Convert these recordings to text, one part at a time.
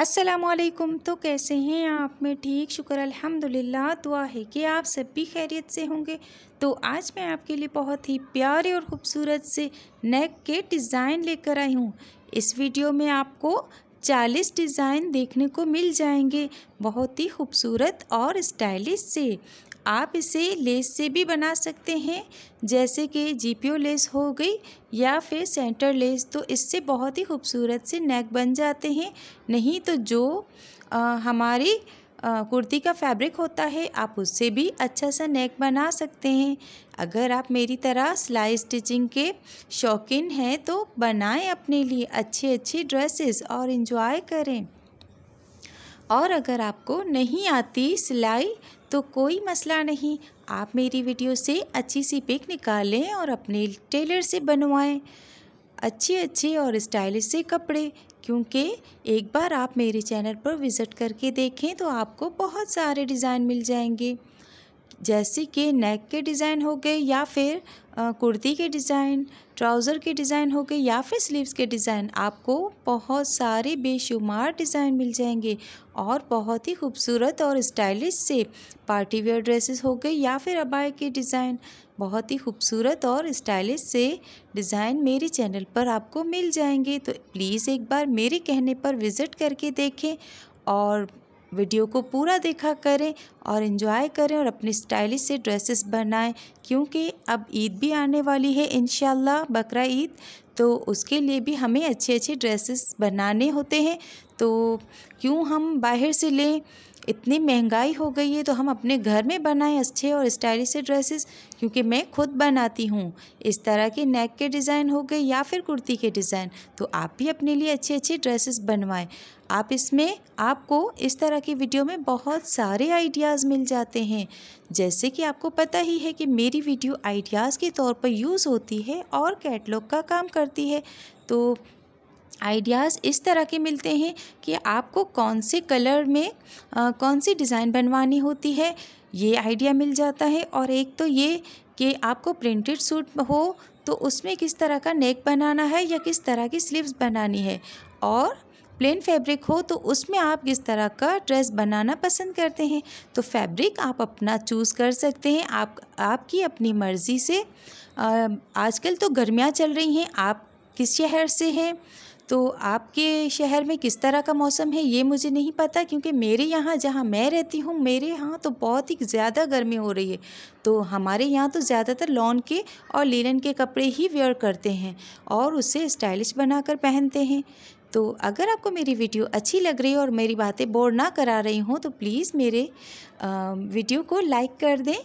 असलकुम तो कैसे हैं आप मैं ठीक शुक्र अल्हम्दुलिल्लाह दुआ है कि आप सब भी खैरियत से होंगे तो आज मैं आपके लिए बहुत ही प्यारे और ख़ूबसूरत से नेक के डिज़ाइन लेकर आई हूँ इस वीडियो में आपको चालीस डिज़ाइन देखने को मिल जाएंगे बहुत ही खूबसूरत और स्टाइलिश से आप इसे लेस से भी बना सकते हैं जैसे कि जीपीओ लेस हो गई या फिर सेंटर लेस तो इससे बहुत ही खूबसूरत से नेक बन जाते हैं नहीं तो जो आ, हमारी कुर्ती का फैब्रिक होता है आप उससे भी अच्छा सा नेक बना सकते हैं अगर आप मेरी तरह सिलाई स्टिचिंग के शौकीन हैं तो बनाएं अपने लिए अच्छे अच्छे ड्रेसेस और इन्जॉय करें और अगर आपको नहीं आती सिलाई तो कोई मसला नहीं आप मेरी वीडियो से अच्छी सी पिक निकालें और अपने टेलर से बनवाएं अच्छे अच्छे और स्टाइलिश से कपड़े क्योंकि एक बार आप मेरे चैनल पर विज़िट करके देखें तो आपको बहुत सारे डिज़ाइन मिल जाएंगे जैसे कि नेक के डिज़ाइन हो गए या फिर कुर्ती के डिज़ाइन ट्राउज़र के डिज़ाइन हो गए या फिर स्लीव्स के डिज़ाइन आपको बहुत सारे बेशुमार डिज़ाइन मिल जाएंगे और बहुत ही खूबसूरत और स्टाइलिश से पार्टी वेयर ड्रेसेस हो गए या फिर अबाई के डिज़ाइन बहुत ही खूबसूरत और स्टाइलिश से डिज़ाइन मेरे चैनल पर आपको मिल जाएंगे तो प्लीज़ एक बार मेरे कहने पर विज़िट करके देखें और वीडियो को पूरा देखा करें और इन्जॉय करें और अपने स्टाइलिश से ड्रेसेस बनाएं क्योंकि अब ईद भी आने वाली है इन बकरा ईद तो उसके लिए भी हमें अच्छे अच्छे ड्रेसेस बनाने होते हैं तो क्यों हम बाहर से लें इतनी महंगाई हो गई है तो हम अपने घर में बनाएं अच्छे और स्टाइलिश ड्रेसेस क्योंकि मैं खुद बनाती हूँ इस तरह के नेक के डिज़ाइन हो गए या फिर कुर्ती के डिज़ाइन तो आप भी अपने लिए अच्छे अच्छे ड्रेसेस बनवाएं आप इसमें आपको इस तरह की वीडियो में बहुत सारे आइडियाज़ मिल जाते हैं जैसे कि आपको पता ही है कि मेरी वीडियो आइडियाज़ के तौर पर यूज़ होती है और कैटलॉग का काम करती है तो आइडियाज़ इस तरह के मिलते हैं कि आपको कौन से कलर में आ, कौन सी डिज़ाइन बनवानी होती है ये आइडिया मिल जाता है और एक तो ये कि आपको प्रिंटेड सूट हो तो उसमें किस तरह का नेक बनाना है या किस तरह की स्लीव्स बनानी है और प्लेन फैब्रिक हो तो उसमें आप किस तरह का ड्रेस बनाना पसंद करते हैं तो फैब्रिक आप अपना चूज़ कर सकते हैं आप आपकी अपनी मर्ज़ी से आजकल तो गर्मियाँ चल रही हैं आप किस शहर से हैं तो आपके शहर में किस तरह का मौसम है ये मुझे नहीं पता क्योंकि मेरे यहाँ जहाँ मैं रहती हूँ मेरे यहाँ तो बहुत ही ज़्यादा गर्मी हो रही है तो हमारे यहाँ तो ज़्यादातर लॉन के और लिनन के कपड़े ही वेयर करते हैं और उसे स्टाइलिश बनाकर पहनते हैं तो अगर आपको मेरी वीडियो अच्छी लग रही और मेरी बातें बोर ना करा रही हों तो प्लीज़ मेरे वीडियो को लाइक कर दें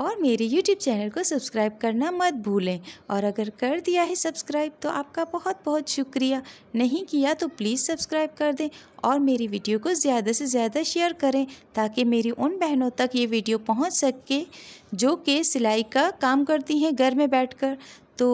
और मेरे यूट्यूब चैनल को सब्सक्राइब करना मत भूलें और अगर कर दिया है सब्सक्राइब तो आपका बहुत बहुत शुक्रिया नहीं किया तो प्लीज़ सब्सक्राइब कर दें और मेरी वीडियो को ज़्यादा से ज़्यादा शेयर करें ताकि मेरी उन बहनों तक ये वीडियो पहुंच सके जो कि सिलाई का काम करती हैं घर में बैठकर तो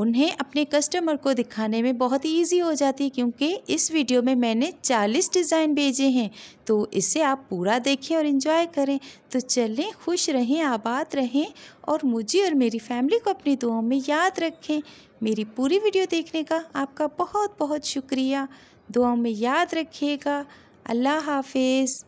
उन्हें अपने कस्टमर को दिखाने में बहुत इजी हो जाती है क्योंकि इस वीडियो में मैंने 40 डिज़ाइन भेजे हैं तो इसे आप पूरा देखें और इन्जॉय करें तो चलें खुश रहें आबाद रहें और मुझे और मेरी फैमिली को अपनी दुआओं में याद रखें मेरी पूरी वीडियो देखने का आपका बहुत बहुत शुक्रिया दुआओं में याद रखिएगा अल्लाह हाफिज़